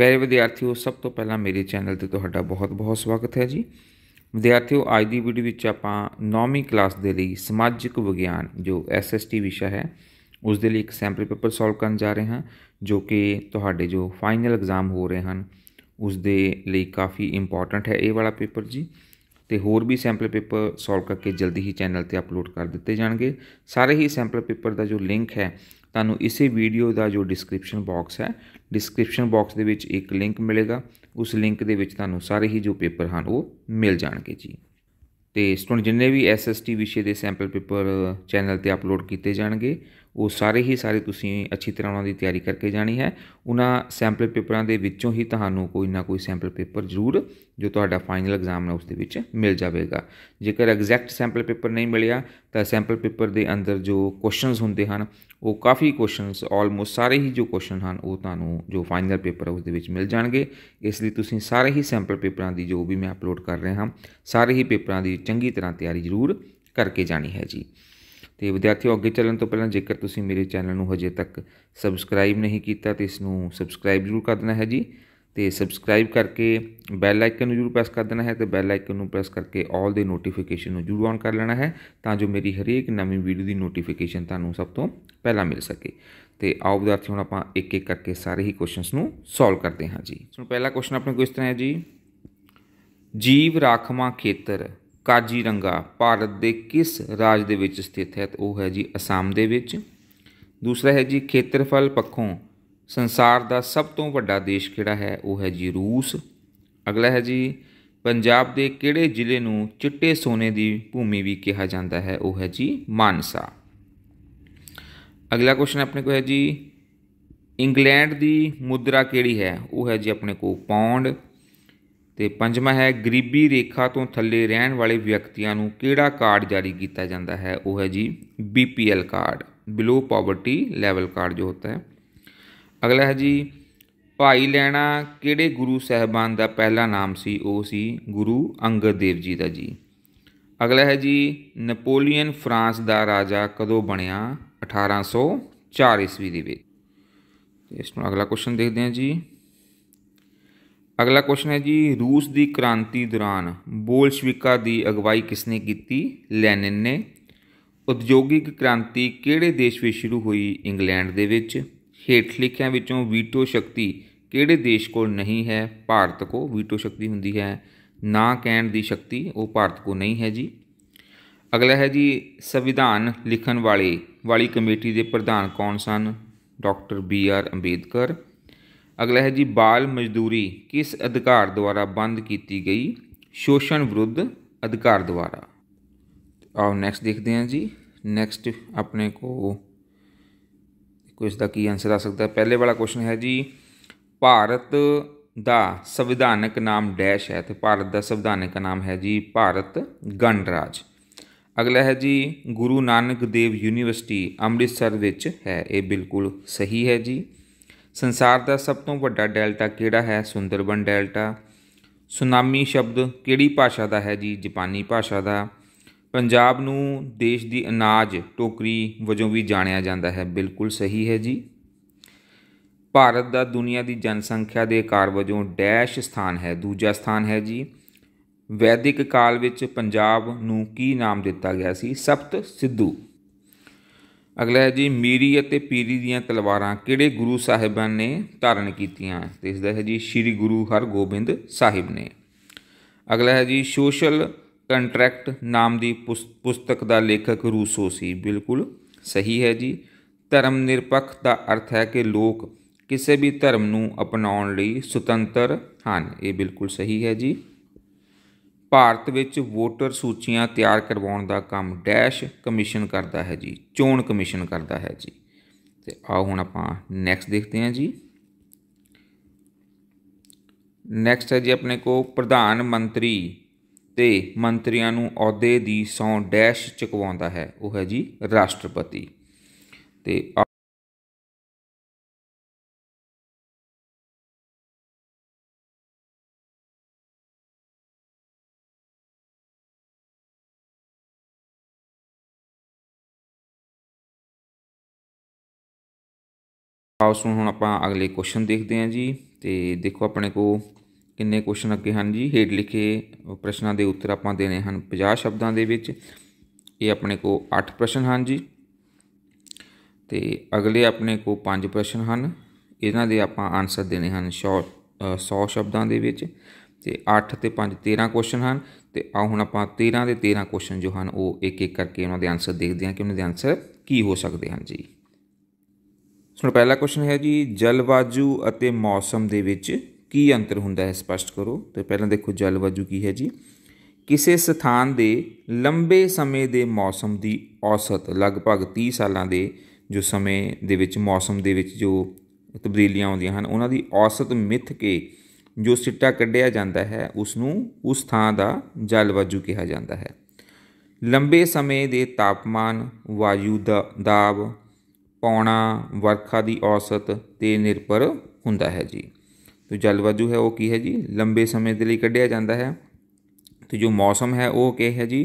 ਪਿਆਰੇ ਵਿਦਿਆਰਥੀਓ ਸਭ ਤੋਂ ਪਹਿਲਾਂ ਮੇਰੇ ਚੈਨਲ ਤੇ ਤੁਹਾਡਾ ਬਹੁਤ-ਬਹੁਤ ਸਵਾਗਤ ਹੈ ਜੀ ਵਿਦਿਆਰਥੀਓ ਅੱਜ ਦੀ ਵੀਡੀਓ ਵਿੱਚ ਆਪਾਂ 9ਵੀਂ ਕਲਾਸ ਦੇ ਲਈ ਸਮਾਜਿਕ ਵਿਗਿਆਨ ਜੋ ਐਸਐਸਟੀ ਵਿਸ਼ਾ ਹੈ ਉਸ ਦੇ ਲਈ ਇੱਕ ਸੈਂਪਲ ਪੇਪਰ ਸੋਲਵ ਕਰਨ ਜਾ ਰਹੇ ਹਾਂ ਜੋ ਕਿ ਤੁਹਾਡੇ ਜੋ ਫਾਈਨਲ ਐਗਜ਼ਾਮ ਹੋ ਰਹੇ ਹਨ ਉਸ ਦੇ ਲਈ ਕਾਫੀ ਇੰਪੋਰਟੈਂਟ ਹੈ ਇਹ ਵਾਲਾ ਪੇਪਰ ਜੀ ਤੇ ਹੋਰ ਵੀ ਸੈਂਪਲ ਪੇਪਰ ਸੋਲਵ ਕਰਕੇ ਜਲਦੀ ਹੀ ਚੈਨਲ ਤੇ ਅਪਲੋਡ ਕਰ ਦਿੱਤੇ ਜਾਣਗੇ ਸਾਰੇ ਹੀ ਸੈਂਪਲ ਪੇਪਰ ਦਾ ਜੋ ਲਿੰਕ ਹੈ ਤੁਹਾਨੂੰ ਇਸੇ ਵੀਡੀਓ ਦਾ ਜੋ ਡਿਸਕ੍ਰਿਪਸ਼ਨ ਬਾਕਸ ਹੈ ਡਿਸਕ੍ਰਿਪਸ਼ਨ ਬਾਕਸ ਦੇ ਵਿੱਚ ਇੱਕ ਲਿੰਕ ਮਿਲੇਗਾ ਉਸ ਲਿੰਕ ਦੇ ਵਿੱਚ ਤੁਹਾਨੂੰ ਸਾਰੇ ਹੀ ਜੋ ਪੇਪਰ ਹਨ ਉਹ ਮਿਲ ਜਾਣਗੇ ਜੀ ਤੇ ਸਟੂਡੈਂਟ ਜਿੰਨੇ ਵੀ ਐਸਐਸਟੀ ਵਿਸ਼ੇ ਦੇ ਸੈਂਪਲ ਪੇਪਰ ਚੈਨਲ ਤੇ ਅਪਲੋਡ ਕੀਤੇ ਜਾਣਗੇ ਉਹ ਸਾਰੇ ਹੀ ਸਾਰੇ ਤੁਸੀਂ ਅੱਛੀ ਤਰ੍ਹਾਂ ਉਹਨਾਂ ਦੀ ਤਿਆਰੀ ਕਰਕੇ ਜਾਣੀ ਹੈ ਉਹਨਾਂ ਸੈਂਪਲ ਪੇਪਰਾਂ ਦੇ ਵਿੱਚੋਂ ਹੀ ਤੁਹਾਨੂੰ ਕੋਈ ਨਾ ਕੋਈ ਸੈਂਪਲ ਪੇਪਰ ਜ਼ਰੂਰ ਜੋ ਤੁਹਾਡਾ ਫਾਈਨਲ ਐਗਜ਼ਾਮ ਹੈ ਉਸ ਦੇ ਵਿੱਚ ਮਿਲ ਜਾਵੇਗਾ ਜੇਕਰ ਐਗਜ਼ੈਕਟ ਸੈਂਪਲ ਪੇਪਰ ਨਹੀਂ ਮਿਲਿਆ ਤਾਂ ਸੈਂਪਲ ਪੇਪਰ ਦੇ ਅੰਦਰ ਜੋ ਕੁਐਸਚਨਸ ਹੁੰਦੇ ਹਨ ਉਹ ਕਾਫੀ ਕੁਐਸਚਨਸ ਆਲਮੋਸਟ ਸਾਰੇ ਹੀ ਜੋ ਕੁਐਸਚਨ ਹਨ ਉਹ ਤੁਹਾਨੂੰ ਜੋ ਫਾਈਨਲ ਪੇਪਰ ਉਸ ਦੇ ਵਿੱਚ ਮਿਲ ਜਾਣਗੇ ਇਸ ਲਈ ਤੁਸੀਂ ਸਾਰੇ ਹੀ ਸੈਂਪਲ ਪੇਪਰਾਂ ਦੀ ਜੋ ਵੀ ਮੈਂ ਅਪਲੋਡ ਕਰ ਰਿਹਾ ਹਾਂ ਸਾਰੇ ਹੀ ਪੇਪਰਾਂ ਦੀ ਚੰਗੀ ਤਰ੍ਹਾਂ ਤਿਆਰੀ ਜ਼ਰੂਰ ਕਰਕੇ ਜਾਣੀ ਹੈ ਜੀ ਤੇ ਵਿਦਿਆਰਥੀਓ ਅੱਗੇ ਚੱਲਣ ਤੋਂ ਪਹਿਲਾਂ ਜੇਕਰ ਤੁਸੀਂ ਮੇਰੇ ਚੈਨਲ ਨੂੰ ਹਜੇ ਤੱਕ ਸਬਸਕ੍ਰਾਈਬ ਨਹੀਂ ਕੀਤਾ ਤੇ ਇਸ ਨੂੰ ਸਬਸਕ੍ਰਾਈਬ ਜ਼ਰੂਰ ਕਰ ਦੇਣਾ ਹੈ ਜੀ ਤੇ ਸਬਸਕ੍ਰਾਈਬ ਕਰਕੇ ਬੈਲ ਆਈਕਨ ਨੂੰ ਜ਼ਰੂਰ ਪ੍ਰੈਸ ਕਰ ਦੇਣਾ ਹੈ ਤੇ ਬੈਲ ਆਈਕਨ ਨੂੰ ਪ੍ਰੈਸ ਕਰਕੇ ਆਲ ਦੇ ਨੋਟੀਫਿਕੇਸ਼ਨ ਨੂੰ ਜ਼ਰੂਰ ਔਨ ਕਰ ਲੈਣਾ ਹੈ ਤਾਂ ਜੋ ਮੇਰੀ ਹਰੇਕ ਨਵੀਂ ਵੀਡੀਓ ਦੀ ਨੋਟੀਫਿਕੇਸ਼ਨ ਤੁਹਾਨੂੰ ਸਭ ਤੋਂ ਪਹਿਲਾਂ ਮਿਲ ਸਕੇ ਤੇ ਆਓ ਵਿਦਿਆਰਥੀ ਹੁਣ ਆਪਾਂ ਇੱਕ ਇੱਕ ਕਰਕੇ ਸਾਰੇ ਹੀ ਕੁਐਸਚਨਸ ਨੂੰ ਸੋਲਵ ਕਰਦੇ ਹਾਂ ਜੀ ਸੋ ਪਹਿਲਾ ਕੁਐਸਚਨ ਆਪਣੇ ਕੋਲ ਇਸ ਤਰ੍ਹਾਂ ਹੈ ਜੀ ਜੀਵ ਰਾਖਵਾ ਖੇਤਰ ਕਾਜੀ ਰੰਗਾ ਭਾਰਤ ਦੇ ਕਿਸ ਰਾਜ ਦੇ ਵਿੱਚ ਸਥਿਤ ਹੈ ਤੇ ਉਹ ਹੈ ਜੀ ਅਸਾਮ ਦੇ ਵਿੱਚ ਦੂਸਰਾ ਹੈ ਜੀ ਖੇਤਰਫਲ ਪੱਖੋਂ ਸੰਸਾਰ ਦਾ ਸਭ ਤੋਂ ਵੱਡਾ ਦੇਸ਼ ਕਿਹੜਾ ਹੈ ਉਹ ਹੈ ਜੀ ਰੂਸ ਅਗਲਾ ਹੈ ਜੀ ਪੰਜਾਬ ਦੇ ਕਿਹੜੇ ਜ਼ਿਲ੍ਹੇ ਨੂੰ ਚਿੱਟੇ ਸੋਨੇ ਦੀ ਭੂਮੀ ਵੀ ਕਿਹਾ ਜਾਂਦਾ ਹੈ ਉਹ ਹੈ ਜੀ ਮਾਨਸਾ ਅਗਲਾ ਕੁਐਸਚਨ ਆਪਣੇ ਕੋਲ ਹੈ ਜੀ ਇੰਗਲੈਂਡ ਦੀ ਮੁਦਰਾ ਕਿਹੜੀ ਹੈ ਉਹ ਹੈ ਜੀ ਆਪਣੇ ਕੋਲ ਪੌਂਡ ਤੇ ਪੰਜਵਾਂ ਹੈ ਗਰੀਬੀ ਰੇਖਾ ਤੋਂ ਥੱਲੇ ਰਹਿਣ ਵਾਲੇ ਵਿਅਕਤੀਆਂ ਨੂੰ ਕਿਹੜਾ ਕਾਰਡ ਜਾਰੀ ਕੀਤਾ ਜਾਂਦਾ ਹੈ ਉਹ ਹੈ ਜੀ BPL card below poverty level card ਜੋ ਹੁੰਦਾ ਹੈ ਅਗਲਾ ਹੈ ਜੀ ਭਾਈ ਲੈਣਾ ਕਿਹੜੇ ਗੁਰੂ ਸਹਿਬਾਨ ਦਾ ਪਹਿਲਾ ਨਾਮ ਸੀ ਉਹ ਸੀ ਗੁਰੂ ਅੰਗਦ ਦੇਵ ਜੀ ਦਾ ਜੀ ਅਗਲਾ ਹੈ ਜੀ ਨੈਪੋਲੀਅਨ ਫਰਾਂਸ ਦਾ ਰਾਜਾ ਕਦੋਂ ਬਣਿਆ 1804 ਈਸਵੀ ਦੇ ਵਿੱਚ ਇਸ ਨੂੰ ਅਗਲਾ ਕੁਐਸਚਨ ਦੇਖਦੇ ਹਾਂ ਜੀ ਅਗਲਾ ਕੁਐਸਚਨ ਹੈ ਜੀ ਰੂਸ ਦੀ ਕ੍ਰਾਂਤੀ ਦੌਰਾਨ ਬੋਲਸ਼ਵਿਕਾ ਦੀ ਅਗਵਾਈ ਕਿਸਨੇ ਕੀਤੀ ਲੈਨਿਨ ਨੇ ਉਦਯੋਗਿਕ ਕ੍ਰਾਂਤੀ ਕਿਹੜੇ ਦੇਸ਼ ਵਿੱਚ ਸ਼ੁਰੂ ਹੋਈ ਇੰਗਲੈਂਡ ਦੇ ਵਿੱਚ ਹੇਠ ਲਿਖਿਆਂ ਵਿੱਚੋਂ ਵੀਟੋ ਸ਼ਕਤੀ ਕਿਹੜੇ ਦੇਸ਼ ਕੋਲ ਨਹੀਂ ਹੈ ਭਾਰਤ ਕੋ ਵੀਟੋ ਸ਼ਕਤੀ ਹੁੰਦੀ ਹੈ ਨਾ ਕਹਿਣ ਦੀ ਸ਼ਕਤੀ ਉਹ ਭਾਰਤ ਕੋ ਨਹੀਂ ਹੈ ਜੀ ਅਗਲਾ ਹੈ ਜੀ ਸੰਵਿਧਾਨ ਲਿਖਣ ਵਾਲੇ ਵਾਲੀ ਕਮੇਟੀ ਦੇ ਪ੍ਰਧਾਨ ਕੌਣ ਸਨ ਡਾਕਟਰ ਬੀ ਆਰ ਅੰਬੇਦਕਰ ਅਗਲਾ ਹੈ ਜੀ ਬਾਲ ਮਜ਼ਦੂਰੀ ਕਿਸ ਅਧਿਕਾਰ ਦੁਆਰਾ ਬੰਦ ਕੀਤੀ ਗਈ ਸ਼ੋਸ਼ਣ ਵਿਰੁੱਧ ਅਧਿਕਾਰ ਦੁਆਰਾ ਆਓ ਨੈਕਸਟ ਦੇਖਦੇ ਹਾਂ ਜੀ ਨੈਕਸਟ ਆਪਣੇ ਕੋ ਕੋਈ ਇਸ ਦਾ ਕੀ ਆਨਸਰ ਆ ਸਕਦਾ ਹੈ ਪਹਿਲੇ ਵਾਲਾ ਕੁਐਸਚਨ ਹੈ ਜੀ ਭਾਰਤ ਦਾ ਸੰਵਿਧਾਨਕ ਨਾਮ ਡੈਸ਼ ਹੈ ਤੇ ਭਾਰਤ ਦਾ ਸੰਵਿਧਾਨਕ ਨਾਮ ਹੈ ਜੀ ਭਾਰਤ ਗਣਰਾਜ ਅਗਲਾ ਹੈ ਜੀ ਗੁਰੂ ਨਾਨਕ ਦੇਵ ਯੂਨੀਵਰਸਿਟੀ ਅੰਮ੍ਰਿਤਸਰ ਵਿੱਚ ਹੈ ਇਹ ਬਿਲਕੁਲ ਸਹੀ ਹੈ ਜੀ ਸੰਸਾਰ ਦਾ ਸਭ ਤੋਂ ਵੱਡਾ ਡੈਲਟਾ ਕਿਹੜਾ ਹੈ ਸੁੰਦਰਬਨ ਡੈਲਟਾ ਸੁਨਾਮੀ ਸ਼ਬਦ ਕਿਹੜੀ ਭਾਸ਼ਾ ਦਾ ਹੈ ਜੀ ਜਾਪਾਨੀ ਭਾਸ਼ਾ ਦਾ ਪੰਜਾਬ ਨੂੰ ਦੇਸ਼ ਦੀ ਅਨਾਜ ਟੋਕਰੀ ਵਜੋਂ ਵੀ ਜਾਣਿਆ ਜਾਂਦਾ ਹੈ ਬਿਲਕੁਲ ਸਹੀ ਹੈ ਜੀ ਭਾਰਤ ਦਾ ਦੁਨੀਆ ਦੀ ਜਨਸੰਖਿਆ ਦੇ ਆਕਾਰ ਵਜੋਂ ਡੈਸ਼ ਸਥਾਨ ਹੈ ਦੂਜਾ ਸਥਾਨ ਹੈ ਜੀ ਵੈਦਿਕ ਕਾਲ ਵਿੱਚ ਪੰਜਾਬ ਨੂੰ ਕੀ ਨਾਮ ਦਿੱਤਾ ਗਿਆ ਸੀ ਸਪਤ ਸਿੱਧੂ ਅਗਲਾ ਹੈ ਜੀ ਮੀਰੀ ਅਤੇ ਪੀਰੀ ਦੀਆਂ ਤਲਵਾਰਾਂ ਕਿਹੜੇ ਗੁਰੂ ਸਾਹਿਬਾਨ ਨੇ ਧਾਰਨ ਕੀਤੀਆਂ ਤੇ ਇਸ ਦਾ ਹੈ ਜੀ ਸ੍ਰੀ ਗੁਰੂ ਹਰਗੋਬਿੰਦ ਸਾਹਿਬ ਨੇ ਅਗਲਾ ਹੈ ਜੀ ਸੋਸ਼ਲ ਕੰਟਰੈਕਟ ਨਾਮ ਦੀ ਪੁਸਤਕ ਦਾ ਲੇਖਕ ਰੂਸੋ ਸੀ ਬਿਲਕੁਲ ਸਹੀ ਹੈ ਜੀ ਧਰਮ ਨਿਰਪੱਖ ਦਾ ਅਰਥ ਹੈ ਕਿ ਲੋਕ ਕਿਸੇ ਵੀ ਧਰਮ ਨੂੰ ਅਪਣਾਉਣ ਲਈ ਸੁਤੰਤਰ ਹਨ ਇਹ ਬਿਲਕੁਲ ਸਹੀ ਹੈ ਜੀ ਭਾਰਤ ਵਿੱਚ ਵੋਟਰ ਸੂਚੀਆਂ ਤਿਆਰ ਕਰਵਾਉਣ ਦਾ ਕੰਮ ਡੈਸ਼ ਕਮਿਸ਼ਨ ਕਰਦਾ ਹੈ ਜੀ ਚੋਣ ਕਮਿਸ਼ਨ ਕਰਦਾ ਹੈ ਜੀ ਤੇ ਆਓ ਹੁਣ ਆਪਾਂ ਨੈਕਸਟ ਦੇਖਦੇ ਹਾਂ ਜੀ ਨੈਕਸਟ ਹੈ ਜੀ ਆਪਣੇ ਕੋ ਪ੍ਰਧਾਨ ਮੰਤਰੀ ਤੇ ਮੰਤਰੀਆਂ ਨੂੰ ਅਹੁਦੇ ਦੀ ਸੌ ਡੈਸ਼ ਚੁਕਵਾਉਂਦਾ ਹੈ ਉਹ ਹੈ ਜੀ ਰਾਸ਼ਟਰਪਤੀ ਤੇ ਆਓ ਸੁਣ ਹੁਣ ਆਪਾਂ ਅਗਲੇ ਕੁਐਸਚਨ ਦੇਖਦੇ ਹਾਂ ਜੀ ਤੇ ਦੇਖੋ ਆਪਣੇ ਕੋ ਕਿੰਨੇ ਕੁਐਸਚਨ ਅੱਗੇ ਹਨ ਜੀ ਹੇਡ ਲਿਖੇ ਪ੍ਰਸ਼ਨਾਂ ਦੇ ਉੱਤਰ ਆਪਾਂ ਦੇਣੇ ਹਨ 50 ਸ਼ਬਦਾਂ ਦੇ ਵਿੱਚ ਇਹ ਆਪਣੇ ਕੋ 8 ਪ੍ਰਸ਼ਨ ਹਨ ਜੀ ਤੇ ਅਗਲੇ ਆਪਣੇ ਕੋ 5 ਪ੍ਰਸ਼ਨ ਹਨ ਇਹਨਾਂ ਦੇ ਆਪਾਂ ਆਨਸਰ ਦੇਣੇ ਹਨ 100 ਸ਼ਬਦਾਂ ਦੇ ਵਿੱਚ ਤੇ 8 ਤੇ 5 13 ਕੁਐਸਚਨ ਹਨ ਤੇ ਆ ਹੁਣ ਆਪਾਂ 13 ਦੇ 13 ਕੁਐਸਚਨ ਜੋ ਹਨ ਉਹ ਇੱਕ ਇੱਕ ਕਰਕੇ ਉਹਨਾਂ ਦੇ ਆਨਸਰ ਦੇਖਦੇ ਹਾਂ ਕਿ ਉਹਨਾਂ ਦੇ ਆਨਸਰ ਕੀ ਹੋ ਸਕਦੇ ਹਨ ਜੀ ਸੋ ਪਹਿਲਾ ਕੁਐਸਚਨ ਹੈ ਜੀ ਜਲਵਾਯੂ ਅਤੇ ਮੌਸਮ ਦੇ ਵਿੱਚ ਕੀ ਅੰਤਰ ਹੁੰਦਾ ਹੈ ਸਪਸ਼ਟ ਕਰੋ ਤੇ ਪਹਿਲਾਂ ਦੇਖੋ ਜਲਵਾਯੂ ਕੀ ਹੈ ਜੀ ਕਿਸੇ ਸਥਾਨ ਦੇ ਲੰਬੇ ਸਮੇਂ ਦੇ ਮੌਸਮ ਦੀ ਔਸਤ ਲਗਭਗ 30 ਸਾਲਾਂ ਦੇ ਜੋ ਸਮੇਂ ਦੇ ਵਿੱਚ ਮੌਸਮ ਦੇ ਵਿੱਚ ਜੋ ਤਬਦੀਲੀਆਂ ਆਉਂਦੀਆਂ ਹਨ ਉਹਨਾਂ ਦੀ ਔਸਤ ਮਿੱਥ ਕੇ ਜੋ ਸਿੱਟਾ ਕੱਢਿਆ ਜਾਂਦਾ ਹੈ ਉਸ ਨੂੰ ਉਸ ਥਾਂ ਦਾ ਜਲਵਾਯੂ ਕਿਹਾ ਜਾਂਦਾ ਹੈ ਲੰਬੇ ਸਮੇਂ ਦੇ ਤਾਪਮਾਨ ਵਾਯੂ ਦਾ ਦਾਬ ਪੌਣਾ ਵਰਖਾ ਦੀ ਔਸਤ ਤੇ ਨਿਰਭਰ ਹੁੰਦਾ ਹੈ ਜੀ ਤੋ ਜਲਵਾਯੂ ਹੈ ਉਹ ਕੀ ਹੈ ਜੀ ਲੰਬੇ ਸਮੇਂ ਦੇ ਲਈ ਕੱਢਿਆ ਜਾਂਦਾ ਹੈ ਤੇ ਜੋ ਮੌਸਮ ਹੈ ਉਹ ਕੀ ਹੈ ਜੀ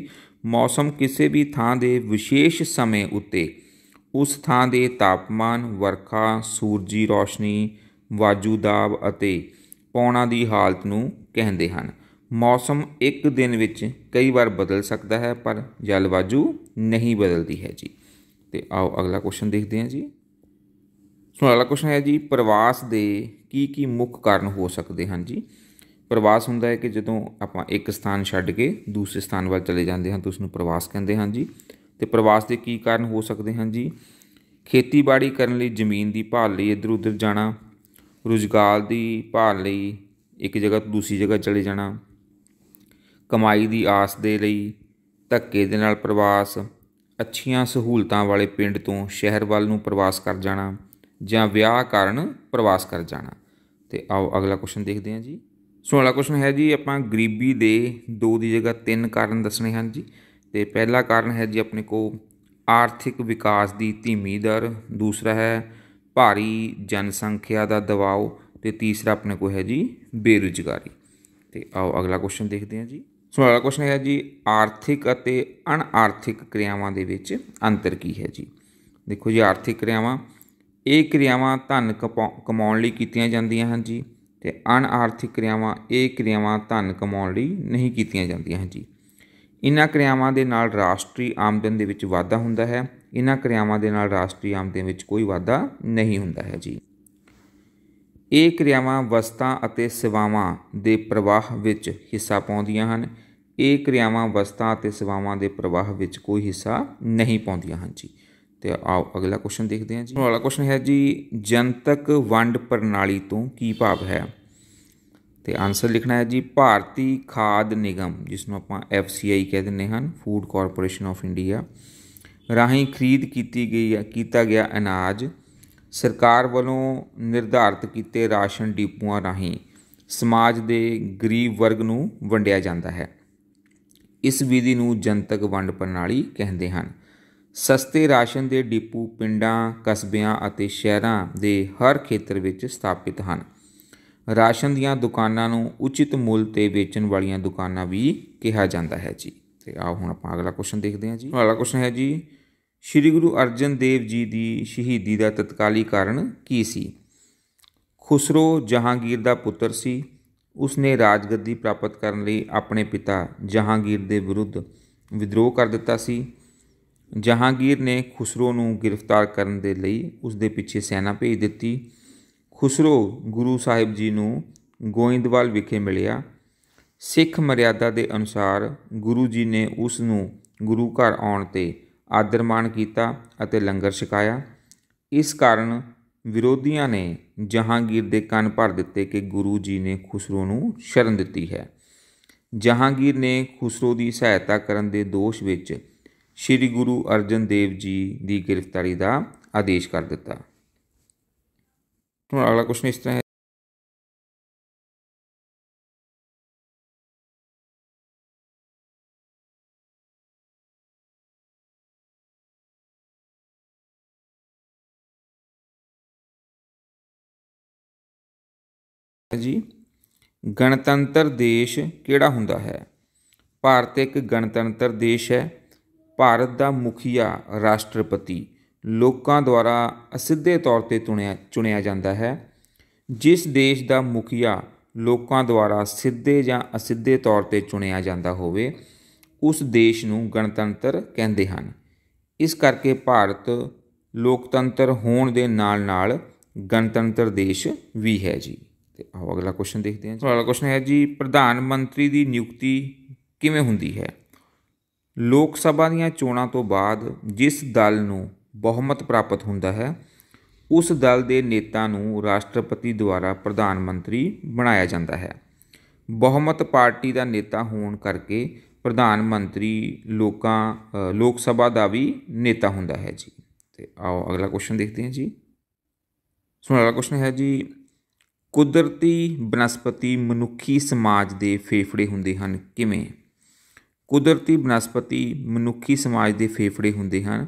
ਮੌਸਮ ਕਿਸੇ ਵੀ ਥਾਂ ਦੇ ਵਿਸ਼ੇਸ਼ ਸਮੇਂ ਉੱਤੇ ਉਸ ਥਾਂ ਦੇ ਤਾਪਮਾਨ ਵਰਖਾ ਸੂਰਜੀ ਰੋਸ਼ਨੀ ਵਾਜੂ ਦਾਬ ਅਤੇ ਪੌਣਾ ਦੀ ਹਾਲਤ ਨੂੰ ਕਹਿੰਦੇ ਹਨ ਮੌਸਮ ਇੱਕ ਦਿਨ ਵਿੱਚ ਕਈ ਵਾਰ ਬਦਲ ਸਕਦਾ ਹੈ ਪਰ ਜਲਵਾਯੂ ਨਹੀਂ ਬਦਲਦੀ ਹੈ ਜੀ ਤੇ ਆਓ ਅਗਲਾ ਕੁਐਸਚਨ ਦੇਖਦੇ ਹਾਂ ਜੀ ਸੋ ਅਗਲਾ ਕੁਸ਼ਨ ਹੈ ਜੀ ਪ੍ਰਵਾਸ ਦੇ ਕੀ ਕੀ ਮੁੱਖ ਕਾਰਨ ਹੋ ਸਕਦੇ ਹਨ ਜੀ ਪ੍ਰਵਾਸ ਹੁੰਦਾ ਹੈ ਕਿ ਜਦੋਂ ਆਪਾਂ ਇੱਕ ਸਥਾਨ ਛੱਡ ਕੇ ਦੂਸਰੇ ਸਥਾਨ ਵੱਲ ਚਲੇ ਜਾਂਦੇ ਹਾਂ ਤਾਂ ਉਸ ਨੂੰ ਪ੍ਰਵਾਸ ਕਹਿੰਦੇ ਹਨ ਜੀ ਤੇ ਪ੍ਰਵਾਸ ਦੇ ਕੀ ਕਾਰਨ ਹੋ ਸਕਦੇ ਹਨ ਜੀ ਖੇਤੀਬਾੜੀ ਕਰਨ ਲਈ ਜ਼ਮੀਨ ਦੀ ਭਾਲ ਲਈ ਇੱਧਰ ਉੱਧਰ ਜਾਣਾ ਰੁਜ਼ਗਾਰ ਦੀ ਭਾਲ ਲਈ ਇੱਕ ਜਗ੍ਹਾ ਤੋਂ ਦੂਸਰੀ ਜਗ੍ਹਾ ਚਲੇ ਜਾਣਾ ਕਮਾਈ ਦੀ ਆਸ ਦੇ ਲਈ ਧੱਕੇ ਦੇ ਨਾਲ ਪ੍ਰਵਾਸ ਅੱਛੀਆਂ ਸਹੂਲਤਾਂ ਵਾਲੇ ਪਿੰਡ ਤੋਂ ਸ਼ਹਿਰ ਵੱਲ ਨੂੰ ਪ੍ਰਵਾਸ ਕਰ ਜਾਣਾ ਜਾਂ ਵਿਆਹ ਕਾਰਨ ਪ੍ਰਵਾਸ ਕਰ ਜਾਣਾ ਤੇ ਆਓ ਅਗਲਾ ਕੁਐਸਚਨ ਦੇਖਦੇ ਹਾਂ ਜੀ ਸੋ ਅਗਲਾ ਕੁਐਸਚਨ ਹੈ ਜੀ ਆਪਾਂ ਗਰੀਬੀ ਦੇ ਦੋ ਦੀ ਜਗ੍ਹਾ ਤਿੰਨ ਕਾਰਨ ਦੱਸਣੇ ਹਨ ਜੀ ਤੇ ਪਹਿਲਾ ਕਾਰਨ ਹੈ ਜੀ ਆਪਣੇ ਕੋ ਆਰਥਿਕ ਵਿਕਾਸ ਦੀ ਧੀਮੀ ਦਰ ਦੂਸਰਾ ਹੈ ਭਾਰੀ ਜਨਸੰਖਿਆ ਦਾ ਦਬਾਅ ਤੇ ਤੀਸਰਾ ਆਪਣੇ ਕੋ ਹੈ ਜੀ ਬੇਰੁਜ਼ਗਾਰੀ ਤੇ ਆਓ ਅਗਲਾ ਕੁਐਸਚਨ ਦੇਖਦੇ ਹਾਂ ਜੀ ਸੋ ਅਗਲਾ ਕੁਐਸਚਨ ਹੈ ਜੀ ਆਰਥਿਕ ਅਤੇ ਅਣਆਰਥਿਕ ਕਿਰਿਆਵਾਂ ਦੇ ਵਿੱਚ ਅੰਤਰ ਕੀ ਹੈ ਜੀ ਦੇਖੋ ਜੀ ਆਰਥਿਕ ਕਿਰਿਆਵਾਂ ਇਹ ਕਿਰਿਆਵਾਂ ਧਨ ਕਮਾਉਣ ਲਈ ਕੀਤੀਆਂ ਜਾਂਦੀਆਂ ਹਨ ਜੀ ਤੇ ਅਣ ਆਰਥਿਕ ਕਿਰਿਆਵਾਂ ਇਹ ਕਿਰਿਆਵਾਂ ਧਨ ਕਮਾਉਣ ਲਈ ਨਹੀਂ ਕੀਤੀਆਂ ਜਾਂਦੀਆਂ ਹਨ ਜੀ ਇਨ੍ਹਾਂ ਕਿਰਿਆਵਾਂ ਦੇ ਨਾਲ ਰਾਸ਼ਟਰੀ ਆਮਦਨ ਦੇ ਵਿੱਚ ਵਾਧਾ ਹੁੰਦਾ ਹੈ ਇਨ੍ਹਾਂ ਕਿਰਿਆਵਾਂ ਦੇ ਨਾਲ ਰਾਸ਼ਟਰੀ ਆਮਦਨ ਵਿੱਚ ਕੋਈ ਵਾਧਾ ਨਹੀਂ ਹੁੰਦਾ ਹੈ ਜੀ ਇਹ ਕਿਰਿਆਵਾਂ ਵਸਤਾਂ ਅਤੇ ਸੇਵਾਵਾਂ ਦੇ ਪ੍ਰਵਾਹ ਵਿੱਚ ਹਿੱਸਾ ਪਾਉਂਦੀਆਂ ਹਨ ਇਹ ਕਿਰਿਆਵਾਂ ਵਸਤਾਂ ਅਤੇ ਸੇਵਾਵਾਂ ਦੇ ਪ੍ਰਵਾਹ ਵਿੱਚ ਕੋਈ ਹਿੱਸਾ ਨਹੀਂ ਪਾਉਂਦੀਆਂ ਹਨ ਜੀ ਤੇ ਆਓ ਅਗਲਾ ਕੁਐਸਚਨ ਦੇਖਦੇ ਹਾਂ ਜੀ ਅਗਲਾ ਕੁਐਸਚਨ ਹੈ ਜੀ ਜਨਤਕ ਵੰਡ ਪ੍ਰਣਾਲੀ ਤੋਂ ਕੀ ਭਾਵ ਹੈ ਤੇ ਆਨਸਰ ਲਿਖਣਾ ਹੈ ਜੀ ਭਾਰਤੀ ਖਾਦ ਨਿਗਮ ਜਿਸ ਨੂੰ ਆਪਾਂ FCI ਕਹਿ ਦਿੰਦੇ ਹਨ ਫੂਡ ਕਾਰਪੋਰੇਸ਼ਨ ਆਫ ਇੰਡੀਆ ਰਾਹੀਂ ਖਰੀਦ ਕੀਤੀ ਗਈ ਹੈ ਕੀਤਾ ਗਿਆ ਅਨਾਜ ਸਰਕਾਰ ਵੱਲੋਂ ਨਿਰਧਾਰਤ ਕੀਤੇ ਰਾਸ਼ਨ ਡਿਪੂਆਂ ਰਾਹੀਂ ਸਮਾਜ ਦੇ ਗਰੀਬ ਵਰਗ ਨੂੰ ਵੰਡਿਆ ਜਾਂਦਾ ਹੈ ਇਸ ਵਿਧੀ ਨੂੰ ਜਨਤਕ ਵੰਡ ਪ੍ਰਣਾਲੀ ਕਹਿੰਦੇ ਹਨ ਸਸਤੇ ਰਾਸ਼ਨ ਦੇ ਡਿਪੂ ਪਿੰਡਾਂ ਕਸਬਿਆਂ ਅਤੇ ਸ਼ਹਿਰਾਂ ਦੇ ਹਰ ਖੇਤਰ ਵਿੱਚ ਸਥਾਪਿਤ ਹਨ ਰਾਸ਼ਨ ਦੀਆਂ ਦੁਕਾਨਾਂ ਨੂੰ ਉਚਿਤ ਮੁੱਲ ਤੇ ਵੇਚਣ ਵਾਲੀਆਂ ਦੁਕਾਨਾਂ ਵੀ ਕਿਹਾ ਜਾਂਦਾ ਹੈ ਜੀ ਤੇ ਆਓ ਹੁਣ ਆਪਾਂ ਅਗਲਾ ਕੁਐਸਚਨ ਦੇਖਦੇ ਹਾਂ ਜੀ ਅਗਲਾ ਕੁਐਸਚਨ ਹੈ ਜੀ ਸ੍ਰੀ ਗੁਰੂ ਅਰਜਨ ਦੇਵ ਜੀ ਦੀ ਸ਼ਹੀਦੀ ਦਾ ਤਤਕਾਲੀ ਕਾਰਨ ਕੀ ਸੀ ਖੁਸਰੋ ਜਹਾਂਗੀਰ ਦਾ ਪੁੱਤਰ ਸੀ ਉਸਨੇ ਰਾਜਗੱਦੀ ਪ੍ਰਾਪਤ ਕਰਨ ਲਈ ਆਪਣੇ ਪਿਤਾ ਜਹਾਂਗੀਰ ਦੇ ਵਿਰੁੱਧ ਵਿਦਰੋਹ ਕਰ ਦਿੱਤਾ ਸੀ ਜਹਾਂਗੀਰ ਨੇ ਖੁਸਰੋ ਨੂੰ ਗ੍ਰਿਫਤਾਰ ਕਰਨ ਦੇ ਲਈ ਉਸ ਦੇ ਪਿੱਛੇ ਸੈਨਾ ਭੇਜ ਦਿੱਤੀ ਖੁਸਰੋ ਗੁਰੂ ਸਾਹਿਬ ਜੀ ਨੂੰ ਗੋਇੰਦਵਾਲ ਵਿਖੇ ਮਿਲਿਆ ਸਿੱਖ ਮਰਿਆਦਾ ਦੇ ਅਨੁਸਾਰ ਗੁਰੂ ਜੀ ਨੇ ਉਸ ਨੂੰ ਗੁਰੂ ਘਰ ਆਉਣ ਤੇ ਆਦਰਮਾਨ ਕੀਤਾ ਅਤੇ ਲੰਗਰ ਛਕਾਇਆ ਇਸ ਕਾਰਨ ਵਿਰੋਧੀਆਂ ਨੇ ਜਹਾਂਗੀਰ ਦੇ ਕੰਨ ਭਰ ਦਿੱਤੇ ਕਿ ਗੁਰੂ ਜੀ ਨੇ ਖੁਸਰੋ ਨੂੰ ਸ਼ਰਨ ਦਿੱਤੀ ਹੈ ਜਹਾਂਗੀਰ ਨੇ ਖੁਸਰੋ ਦੀ ਸਹਾਇਤਾ ਕਰਨ ਦੇ ਦੋਸ਼ ਵਿੱਚ ਸ੍ਰੀ ਗੁਰੂ ਅਰਜਨ ਦੇਵ ਜੀ ਦੀ ਗ੍ਰਿਫਤਾਰੀ ਦਾ ਆਦੇਸ਼ ਕਰ ਦਿੱਤਾ ਹੁਣ ਅਗਲਾ ਕੁਸ਼ਨ ਇਸ ਤਰ੍ਹਾਂ ਹੈ ਜੀ ਗਣਤੰਤਰ ਦੇਸ਼ ਕਿਹੜਾ ਹੁੰਦਾ ਹੈ ਭਾਰਤ ਇੱਕ ਗਣਤੰਤਰ ਦੇਸ਼ ਹੈ ਭਾਰਤ ਦਾ ਮੁਖੀਆ ਰਾਸ਼ਟਰਪਤੀ ਲੋਕਾਂ ਦੁਆਰਾ ਅਸਿੱਧੇ ਤੌਰ ਤੇ ਚੁਣਿਆ ਚੁਣਿਆ ਜਾਂਦਾ ਹੈ ਜਿਸ ਦੇਸ਼ ਦਾ ਮੁਖੀਆ ਲੋਕਾਂ ਦੁਆਰਾ ਸਿੱਧੇ ਜਾਂ ਅਸਿੱਧੇ ਤੌਰ ਤੇ ਚੁਣਿਆ ਜਾਂਦਾ ਹੋਵੇ ਉਸ ਦੇਸ਼ ਨੂੰ ਗਣਤੰਤਰ ਕਹਿੰਦੇ ਹਨ ਇਸ ਕਰਕੇ ਭਾਰਤ ਲੋਕਤੰਤਰ ਹੋਣ ਦੇ ਨਾਲ-ਨਾਲ ਗਣਤੰਤਰ ਦੇਸ਼ ਵੀ ਹੈ ਜੀ ਤੇ ਆਓ ਅਗਲਾ ਕੁਐਸਚਨ ਦੇਖਦੇ ਹਾਂ ਜੀ ਅਗਲਾ ਕੁਐਸਚਨ ਹੈ ਜੀ ਪ੍ਰਧਾਨ ਮੰਤਰੀ ਦੀ ਨਿਯੁਕਤੀ ਕਿਵੇਂ ਹੁੰਦੀ ਹੈ ਲੋਕ ਸਭਾ ਦੀਆਂ ਚੋਣਾਂ ਤੋਂ ਬਾਅਦ ਜਿਸ ਦਲ ਨੂੰ ਬਹੁਮਤ ਪ੍ਰਾਪਤ ਹੁੰਦਾ ਹੈ ਉਸ ਦਲ ਦੇ ਨੇਤਾ ਨੂੰ ਰਾਸ਼ਟਰਪਤੀ ਦੁਆਰਾ ਪ੍ਰਧਾਨ ਮੰਤਰੀ ਬਣਾਇਆ ਜਾਂਦਾ ਹੈ ਬਹੁਮਤ ਪਾਰਟੀ ਦਾ ਨੇਤਾ ਹੋਣ ਕਰਕੇ ਪ੍ਰਧਾਨ ਮੰਤਰੀ ਲੋਕਾਂ ਲੋਕ ਸਭਾ ਦਾ ਵੀ ਨੇਤਾ ਹੁੰਦਾ ਹੈ ਜੀ ਤੇ ਆਓ ਅਗਲਾ ਕੁਐਸਚਨ ਦੇਖਦੇ ਹਾਂ ਜੀ ਸੋ ਅਗਲਾ ਕੁਐਸਚਨ ਹੈ ਜੀ ਕੁਦਰਤੀ ਬਨਸਪਤੀ ਮਨੁੱਖੀ ਸਮਾਜ ਦੇ ਫੇਫੜੇ ਹੁੰਦੇ ਹਨ ਕਿਵੇਂ ਕੁਦਰਤੀ ਬਨਸਪਤੀ ਮਨੁੱਖੀ ਸਮਾਜ ਦੇ ਫੇਫੜੇ ਹੁੰਦੇ ਹਨ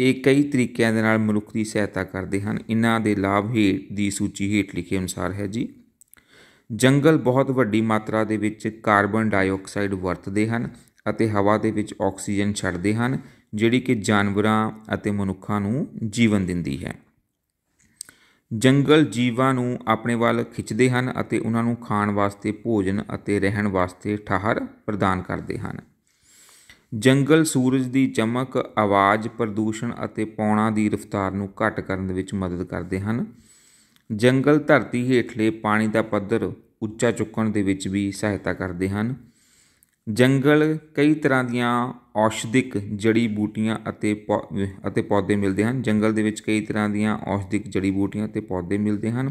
ਇਹ ਕਈ ਤਰੀਕਿਆਂ ਦੇ ਨਾਲ ਮਨੁੱਖ ਦੀ ਸਹਾਇਤਾ ਕਰਦੇ ਹਨ ਇਹਨਾਂ ਦੇ ਲਾਭ ਹੇਠ ਦੀ ਸੂਚੀ ਹੇਠ ਲਿਖੇ ਅਨੁਸਾਰ ਹੈ ਜੀ ਜੰਗਲ ਬਹੁਤ ਵੱਡੀ ਮਾਤਰਾ ਦੇ ਵਿੱਚ ਕਾਰਬਨ ਡਾਈਆਕਸਾਈਡ ਵਰਤਦੇ ਹਨ ਅਤੇ ਹਵਾ ਦੇ ਵਿੱਚ ਆਕਸੀਜਨ ਛੱਡਦੇ ਹਨ ਜਿਹੜੀ ਕਿ ਜਾਨਵਰਾਂ ਅਤੇ ਮਨੁੱਖਾਂ ਨੂੰ ਜੀਵਨ ਦਿੰਦੀ ਹੈ ਜੰਗਲ ਜੀਵਾਂ ਨੂੰ ਆਪਣੇ ਵੱਲ ਖਿੱਚਦੇ ਹਨ ਅਤੇ ਉਹਨਾਂ ਨੂੰ ਖਾਣ ਵਾਸਤੇ ਭੋਜਨ ਅਤੇ ਰਹਿਣ ਵਾਸਤੇ ਠਾਹਰ ਪ੍ਰਦਾਨ ਕਰਦੇ ਹਨ ਜੰਗਲ ਸੂਰਜ ਦੀ ਚਮਕ ਆਵਾਜ਼ ਪ੍ਰਦੂਸ਼ਣ ਅਤੇ ਪੌਣਾ ਦੀ ਰਫ਼ਤਾਰ ਨੂੰ ਘੱਟ ਕਰਨ ਵਿੱਚ ਮਦਦ ਕਰਦੇ ਹਨ ਜੰਗਲ ਧਰਤੀ ਹੇਠਲੇ ਪਾਣੀ ਦਾ ਪੱਧਰ ਉੱਚਾ ਚੁੱਕਣ ਦੇ ਵਿੱਚ ਵੀ ਸਹਾਇਤਾ ਕਰਦੇ ਹਨ ਜੰਗਲ ਕਈ ਤਰ੍ਹਾਂ ਦੀਆਂ ਔਸ਼ਧਿਕ ਜੜੀ ਬੂਟੀਆਂ ਅਤੇ ਅਤੇ ਪੌਦੇ ਮਿਲਦੇ ਹਨ ਜੰਗਲ ਦੇ ਵਿੱਚ ਕਈ ਤਰ੍ਹਾਂ ਦੀਆਂ ਔਸ਼ਧਿਕ ਜੜੀ ਬੂਟੀਆਂ ਅਤੇ ਪੌਦੇ ਮਿਲਦੇ ਹਨ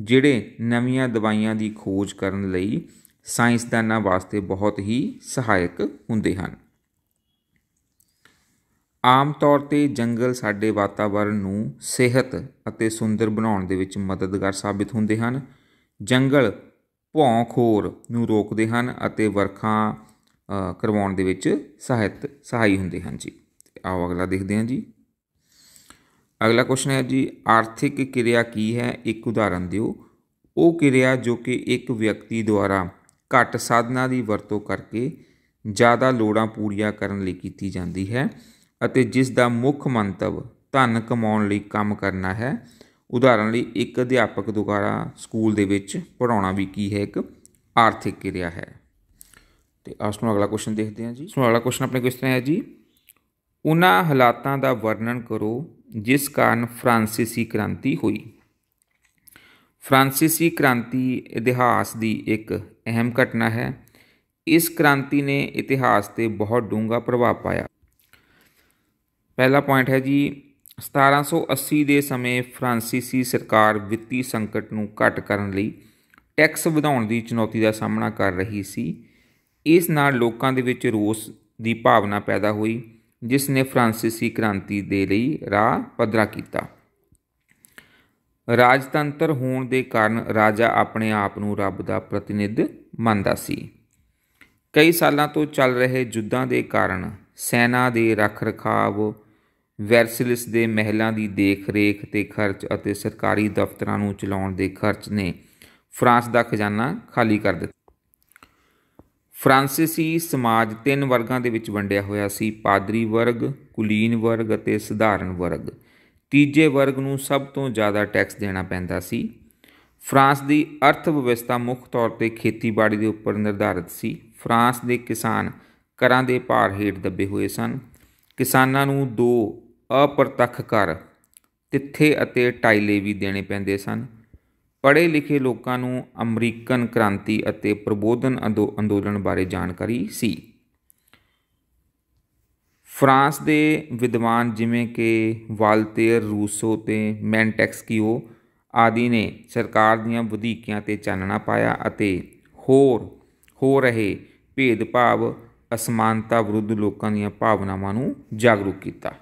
ਜਿਹੜੇ ਨਵੀਆਂ ਦਵਾਈਆਂ ਦੀ ਖੋਜ ਕਰਨ ਲਈ ਸਾਇੰਸਦਾਨਾਂ ਵਾਸਤੇ ਬਹੁਤ ਹੀ ਸਹਾਇਕ ਹੁੰਦੇ ਹਨ ਆਮ ਤੌਰ ਤੇ ਜੰਗਲ ਸਾਡੇ ਵਾਤਾਵਰਣ ਨੂੰ ਸਿਹਤ ਅਤੇ ਸੁੰਦਰ ਬਣਾਉਣ ਦੇ ਵਿੱਚ ਮਦਦਗਾਰ ਸਾਬਿਤ ਹੁੰਦੇ ਹਨ ਜੰਗਲ ਭੌਂਖੋਰ ਨੂੰ ਰੋਕਦੇ ਹਨ ਅਤੇ ਵਰਖਾ ਕਰਵਾਉਣ ਦੇ ਵਿੱਚ ਸਹਾਇਤ ਸਹਾਈ ਹੁੰਦੇ ਹਨ ਜੀ ਆਓ ਅਗਲਾ ਦੇਖਦੇ ਹਾਂ ਜੀ ਅਗਲਾ ਕੁਐਸਚਨ ਹੈ ਜੀ ਆਰਥਿਕ ਕਿਰਿਆ ਕੀ ਹੈ ਇੱਕ ਉਦਾਹਰਨ ਦਿਓ ਉਹ ਕਿਰਿਆ ਜੋ ਕਿ ਇੱਕ ਵਿਅਕਤੀ ਦੁਆਰਾ ਘੱਟ ਸਾਧਨਾਂ ਦੀ ਵਰਤੋਂ ਕਰਕੇ ਜ਼ਿਆਦਾ ਲੋੜਾਂ ਪੂਰੀਆਂ ਕਰਨ ਲਈ ਕੀਤੀ ਜਾਂਦੀ ਹੈ ਅਤੇ ਜਿਸ ਦਾ ਮੁੱਖ ਮੰਤਵ ਧਨ ਕਮਾਉਣ ਲਈ ਕੰਮ ਕਰਨਾ ਹੈ ਉਦਾਹਰਨ ਲਈ ਇੱਕ ਅਧਿਆਪਕ ਦੁਆਰਾ ਸਕੂਲ ਦੇ ਵਿੱਚ ਪੜਾਉਣਾ ਵੀ ਕੀ ਹੈ ਇੱਕ ਆਰਥਿਕ ਕਿਰਿਆ ਹੈ ਤੇ ਅਸ ਨੂੰ ਅਗਲਾ ਕੁਐਸਚਨ ਦੇਖਦੇ ਹਾਂ ਜੀ ਸੋ ਅਗਲਾ ਕੁਐਸਚਨ ਆਪਣੇ ਕਿਸ ਤਰ੍ਹਾਂ ਹੈ ਜੀ ਉਹਨਾਂ ਹਾਲਾਤਾਂ ਦਾ ਵਰਣਨ ਕਰੋ ਜਿਸ ਕਾਰਨ ਫ੍ਰਾਂਸੀਸੀ ਕ੍ਰਾਂਤੀ ਹੋਈ ਫ੍ਰਾਂਸੀਸੀ ਕ੍ਰਾਂਤੀ ਇਤਿਹਾਸ ਦੀ ਇੱਕ ਅਹਿਮ ਘਟਨਾ ਹੈ ਇਸ ਕ੍ਰਾਂਤੀ ਨੇ ਇਤਿਹਾਸ ਤੇ ਬਹੁਤ ਡੂੰਘਾ ਪ੍ਰਭਾਵ ਪਾਇਆ ਪਹਿਲਾ ਪੁਆਇੰਟ ਹੈ ਜੀ 1780 ਦੇ ਸਮੇਂ ਫਰਾਂਸੀਸੀ ਸਰਕਾਰ ਵਿੱਤੀ ਸੰਕਟ ਨੂੰ ਘਟ ਕਰਨ ਲਈ ਟੈਕਸ ਵਧਾਉਣ ਦੀ ਚੁਣੌਤੀ ਦਾ ਸਾਹਮਣਾ ਕਰ ਰਹੀ ਸੀ ਇਸ ਨਾਲ ਲੋਕਾਂ ਦੇ ਵਿੱਚ ਰੋਸ ਦੀ ਭਾਵਨਾ ਪੈਦਾ ਹੋਈ ਜਿਸ ਨੇ ਫਰਾਂਸੀਸੀ ਕ੍ਰਾਂਤੀ ਦੇ ਲਈ ਰਾਹ ਪੱਧਰਾ ਕੀਤਾ ਰਾਜਤੰਤਰ ਹੋਣ ਦੇ ਕਾਰਨ ਰਾਜਾ ਆਪਣੇ ਆਪ ਨੂੰ ਰੱਬ ਦਾ ਪ੍ਰਤੀਨਿਧ ਮੰਨਦਾ ਸੀ ਕਈ ਸਾਲਾਂ ਤੋਂ ਚੱਲ ਰਹੇ ਜੁੱਧਾਂ ਦੇ ਕਾਰਨ ਸੈਨਾ ਦੇ ਰੱਖ-ਰਖਾਵ ਵੈਰਸਿਲਿਸ ਦੇ ਮਹਿਲਾਂ ਦੀ ਦੇਖ-ਰੇਖ ਤੇ ਖਰਚ ਅਤੇ ਸਰਕਾਰੀ ਦਫ਼ਤਰਾਂ ਨੂੰ ਚਲਾਉਣ ਦੇ ਖਰਚ ਨੇ ਫਰਾਂਸ ਦਾ ਖਜ਼ਾਨਾ ਖਾਲੀ ਕਰ ਦਿੱਤਾ ਫ੍ਰਾਂਸੀਸੀ ਸਮਾਜ ਤਿੰਨ ਵਰਗਾਂ ਦੇ ਵਿੱਚ ਵੰਡਿਆ ਹੋਇਆ ਸੀ ਪਾਦਰੀ ਵਰਗ, ਕੁਲੀਨ ਵਰਗ ਅਤੇ ਸਧਾਰਨ ਵਰਗ। ਤੀਜੇ ਵਰਗ ਨੂੰ ਸਭ ਤੋਂ ਜ਼ਿਆਦਾ ਟੈਕਸ ਦੇਣਾ ਪੈਂਦਾ ਸੀ। ਫਰਾਂਸ ਦੀ ਅਰਥ ਵਿਵਸਥਾ ਮੁੱਖ ਤੌਰ ਤੇ ਖੇਤੀਬਾੜੀ ਦੇ ਉੱਪਰ ਨਿਰਧਾਰਿਤ ਸੀ। ਫਰਾਂਸ ਦੇ ਕਿਸਾਨ ਕਰਾਂ ਦੇ ਭਾਰ ਹੇਠ ਦੱਬੇ ਹੋਏ ਸਨ। ਕਿਸਾਨਾਂ ਨੂੰ ਦੋ ਅਪਰਤੱਖ ਕਰ ਤਿੱਥੇ ਅਤੇ ਟਾਈਲੇ ਵੀ ਦੇਣੇ ਪੈਂਦੇ ਸਨ ਪੜ੍ਹੇ ਲਿਖੇ ਲੋਕਾਂ ਨੂੰ ਅਮਰੀਕਨ ਕ੍ਰਾਂਤੀ ਅਤੇ ਪ੍ਰਬੋਧਨ ਅੰਦੋਲਨ ਬਾਰੇ ਜਾਣਕਾਰੀ ਸੀ ਫਰਾਂਸ ਦੇ ਵਿਦਵਾਨ ਜਿਵੇਂ ਕਿ ਵਾਲਟੇਅਰ ਰੂਸੋ ਤੇ ਮੈਂਟੈਕਸਕੀਓ ਆਦਿ ਨੇ ਸਰਕਾਰ ਦੀਆਂ ਵਧੀਕੀਆਂ ਤੇ ਚਾਨਣਾ ਪਾਇਆ ਅਤੇ ਹੋਰ ਹੋ ਰਹੇ ਭੇਦਭਾਵ ਅਸਮਾਨਤਾ ਵਿਰੁੱਧ ਲੋਕਾਂ ਦੀਆਂ ਭਾਵਨਾਵਾਂ ਨੂੰ ਜਾਗਰੂਕ ਕੀਤਾ